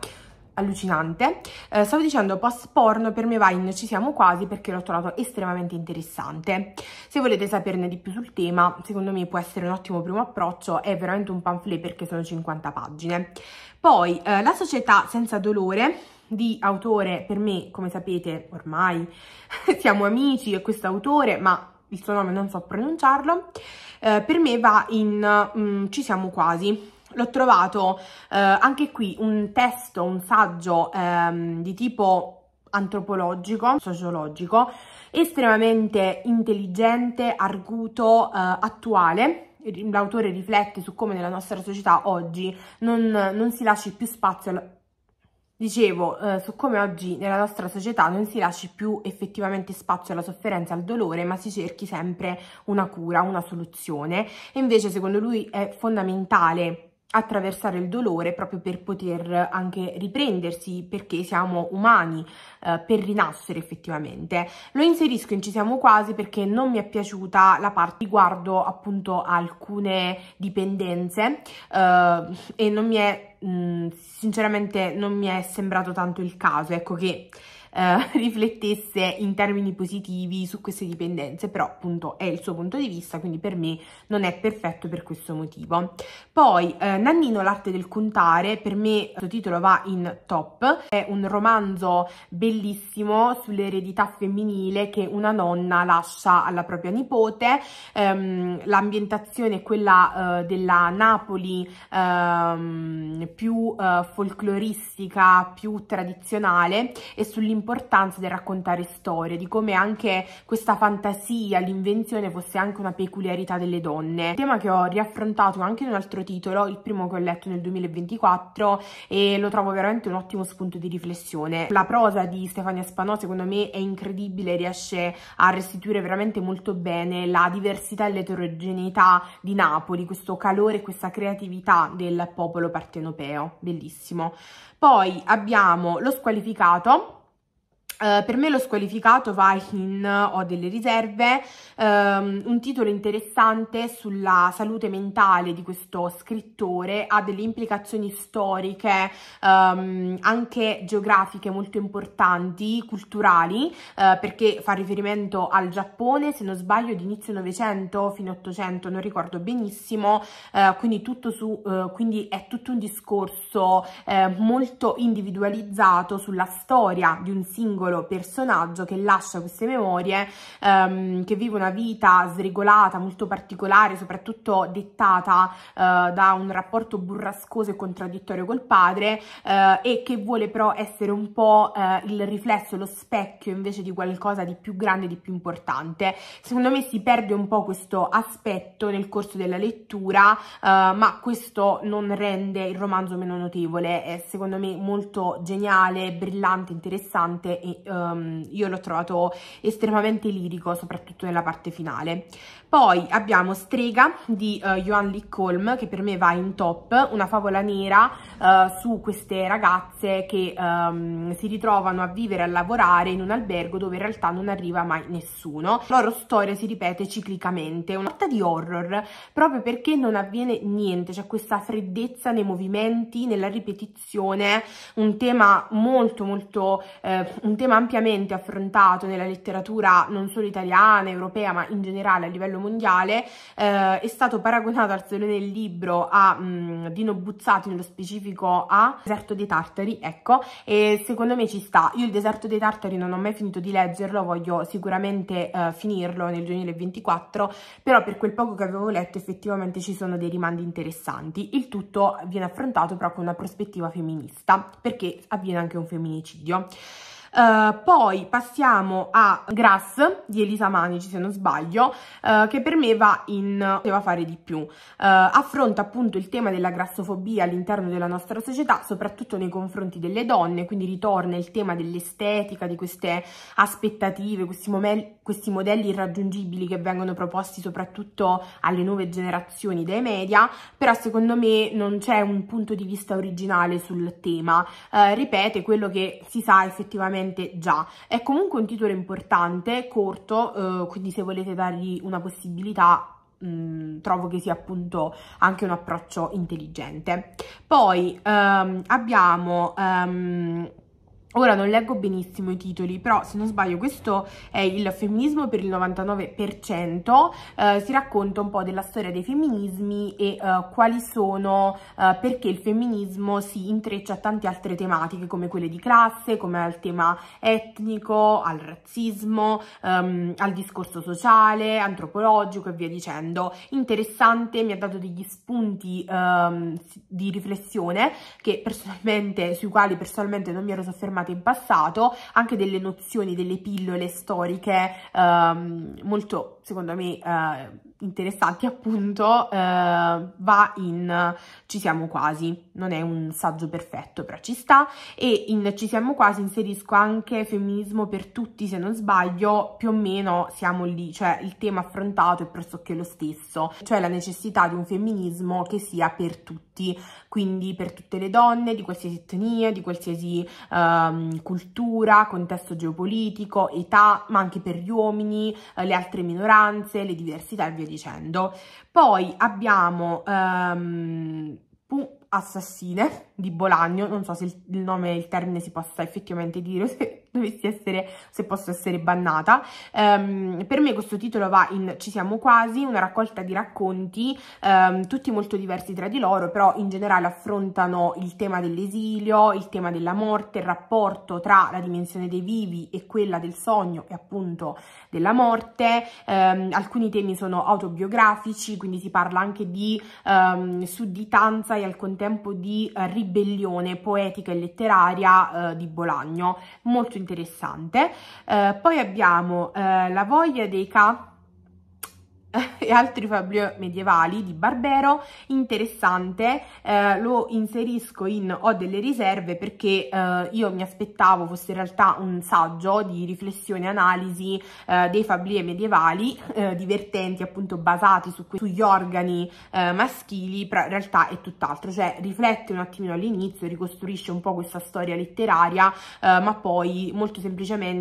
allucinante. Eh, stavo dicendo post porno per me Vine ci siamo quasi perché l'ho trovato estremamente interessante. Se volete saperne di più sul tema, secondo me può essere un ottimo primo approccio, è veramente un pamphlet perché sono 50 pagine. Poi eh, La società senza dolore di autore, per me, come sapete, ormai siamo amici e questo autore, ma il suo nome non so pronunciarlo, eh, per me va in um, Ci siamo quasi. L'ho trovato eh, anche qui un testo, un saggio ehm, di tipo antropologico, sociologico, estremamente intelligente, arguto, eh, attuale. L'autore riflette su come nella nostra società oggi non, non si lasci più spazio Dicevo, eh, su come oggi nella nostra società non si lasci più effettivamente spazio alla sofferenza, al dolore, ma si cerchi sempre una cura, una soluzione. E invece, secondo lui, è fondamentale attraversare il dolore proprio per poter anche riprendersi perché siamo umani eh, per rinascere effettivamente lo inserisco in ci siamo quasi perché non mi è piaciuta la parte riguardo appunto a alcune dipendenze eh, e non mi è mh, sinceramente non mi è sembrato tanto il caso, ecco che eh, riflettesse in termini positivi su queste dipendenze, però appunto è il suo punto di vista, quindi per me non è perfetto per questo motivo. Poi eh, Nannino l'arte del contare, per me questo titolo va in top, è un romanzo bellissimo sull'eredità femminile che una nonna lascia alla propria nipote, ehm, l'ambientazione è quella eh, della Napoli ehm, più eh, folcloristica, più tradizionale e sull'importanza l'importanza del raccontare storie, di come anche questa fantasia, l'invenzione fosse anche una peculiarità delle donne. Tema che ho riaffrontato anche in un altro titolo, il primo che ho letto nel 2024 e lo trovo veramente un ottimo spunto di riflessione. La prosa di Stefania Spanò secondo me è incredibile, riesce a restituire veramente molto bene la diversità e l'eterogeneità di Napoli, questo calore e questa creatività del popolo partenopeo, bellissimo. Poi abbiamo lo squalificato Uh, per me lo squalificato va in ho delle riserve, um, un titolo interessante sulla salute mentale di questo scrittore, ha delle implicazioni storiche, um, anche geografiche molto importanti, culturali, uh, perché fa riferimento al Giappone, se non sbaglio, di inizio Novecento fino Ottocento, non ricordo benissimo, uh, quindi, tutto su, quindi è tutto un discorso molto individualizzato sulla storia di un singolo singolo personaggio che lascia queste memorie, ehm, che vive una vita sregolata, molto particolare, soprattutto dettata eh, da un rapporto burrascoso e contraddittorio col padre eh, e che vuole però essere un po' eh, il riflesso, lo specchio invece di qualcosa di più grande, di più importante. Secondo me si perde un po' questo aspetto nel corso della lettura, eh, ma questo non rende il romanzo meno notevole, è secondo me molto geniale, brillante, interessante e um, io l'ho trovato estremamente lirico, soprattutto nella parte finale. Poi abbiamo Strega di uh, Johan Lickholm che per me va in top, una favola nera uh, su queste ragazze che um, si ritrovano a vivere e a lavorare in un albergo dove in realtà non arriva mai nessuno. La loro storia si ripete ciclicamente, una sorta di horror proprio perché non avviene niente, c'è questa freddezza nei movimenti, nella ripetizione, un tema molto molto, eh, un tema ampiamente affrontato nella letteratura non solo italiana, europea ma in generale a livello livello mondiale, eh, è stato paragonato al Salone del Libro a mh, mm, Dino Buzzati, nello specifico a Deserto dei Tartari, ecco, e secondo me ci sta. Io il Deserto dei Tartari non ho mai finito di leggerlo, voglio sicuramente eh, finirlo nel 2024, però per quel poco che avevo letto effettivamente ci sono dei rimandi interessanti. Il tutto viene affrontato però con una prospettiva femminista, perché avviene anche un femminicidio. Uh, poi passiamo a Grass di Elisa Manici, se non sbaglio, uh, che per me va in poteva fare di più. Uh, affronta appunto il tema della grassofobia all'interno della nostra società, soprattutto nei confronti delle donne, quindi ritorna il tema dell'estetica, di queste aspettative, questi, questi modelli irraggiungibili che vengono proposti soprattutto alle nuove generazioni dai media, però secondo me non c'è un punto di vista originale sul tema. ripete quello che si sa effettivamente presente già. È comunque un titolo importante, corto, eh, quindi se volete dargli una possibilità Mm, trovo che sia appunto anche un approccio intelligente. Poi um, abbiamo um, Ora non leggo benissimo i titoli, però se non sbaglio questo è il femminismo per il 99%, eh, si racconta un po' della storia dei femminismi e eh, quali sono, eh, perché il femminismo si intreccia a tante altre tematiche come quelle di classe, come al tema etnico, al razzismo, ehm, al discorso sociale, antropologico e via dicendo. Interessante, mi ha dato degli spunti ehm, di riflessione che personalmente, sui quali personalmente non mi ero soffermata menzionate in passato, anche delle nozioni, delle pillole storiche ehm, molto, secondo me, eh, interessanti appunto, eh, va in Ci siamo quasi non è un saggio perfetto, però ci sta, e in Ci siamo quasi inserisco anche Femminismo per tutti, se non sbaglio, più o meno siamo lì, cioè il tema affrontato è pressoché lo stesso, cioè la necessità di un femminismo che sia per tutti, quindi per tutte le donne, di qualsiasi etnia, di qualsiasi um, cultura, contesto geopolitico, età, ma anche per gli uomini, le altre minoranze, le diversità e via dicendo. Poi abbiamo... Um, assassine di Bolagno, non so se il, il nome, il termine si possa effettivamente dire, se dovessi essere, se posso essere bannata. Um, per me questo titolo va in Ci siamo quasi, una raccolta di racconti, um, tutti molto diversi tra di loro, però in generale affrontano il tema dell'esilio, il tema della morte, il rapporto tra la dimensione dei vivi e quella del sogno e appunto della morte. Um, alcuni temi sono autobiografici, quindi si parla anche di sudditanza e al contempo tempo di eh, ribellione poetica e letteraria eh, di Bolagno, molto interessante. Eh, poi abbiamo eh, La voglia dei K e altri fabliaux medievali di Barbero, interessante, eh, lo inserisco in Ho delle riserve perché eh, io mi aspettavo fosse in realtà un saggio di riflessione e analisi eh, dei fabliaux medievali, eh, divertenti appunto basati su sugli organi eh, maschili, però in realtà è tutt'altro, cioè riflette un attimino all'inizio, ricostruisce un po' questa storia letteraria, eh, ma poi molto semplicemente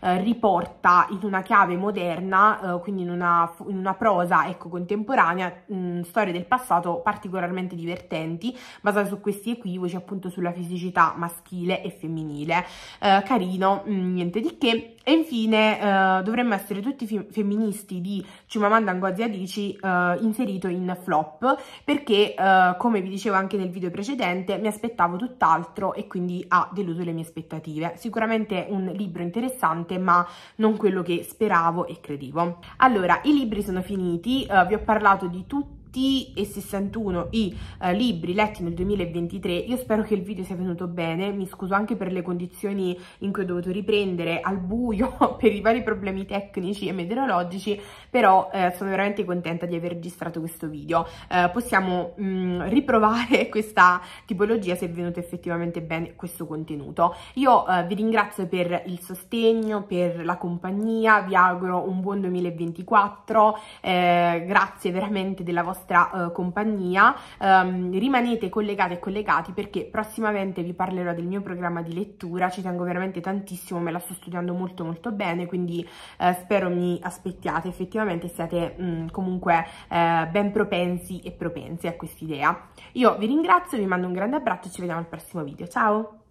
riporta in una chiave moderna, quindi in una, in una una prosa ecco, contemporanea, mh, mm, storie del passato particolarmente divertenti, basate su questi equivoci appunto sulla fisicità maschile e femminile. Eh, carino, mh, mm, niente di che. E infine eh, dovremmo essere tutti fe femministi di Chimamanda Ngozi Adichie eh, inserito in flop perché eh, come vi dicevo anche nel video precedente mi aspettavo tutt'altro e quindi ha deluso le mie aspettative. Sicuramente un libro interessante ma non quello che speravo e credevo. Allora, i libri sono sono finiti, uh, vi ho parlato di tutti e 61 i uh, libri letti nel 2023 io spero che il video sia venuto bene mi scuso anche per le condizioni in cui ho dovuto riprendere al buio per i vari problemi tecnici e meteorologici però eh, sono veramente contenta di aver registrato questo video. Eh, possiamo mh, mm, riprovare questa tipologia se è venuto effettivamente bene questo contenuto. Io eh, vi ringrazio per il sostegno, per la compagnia, vi auguro un buon 2024, eh, grazie veramente della vostra eh, compagnia, ehm, rimanete collegate e collegati perché prossimamente vi parlerò del mio programma di lettura, ci tengo veramente tantissimo, me la sto studiando molto molto bene, quindi eh, spero mi aspettiate effettivamente effettivamente siate mh, mm, comunque eh, ben propensi e propensi a quest'idea. Io vi ringrazio, vi mando un grande abbraccio e ci vediamo al prossimo video. Ciao!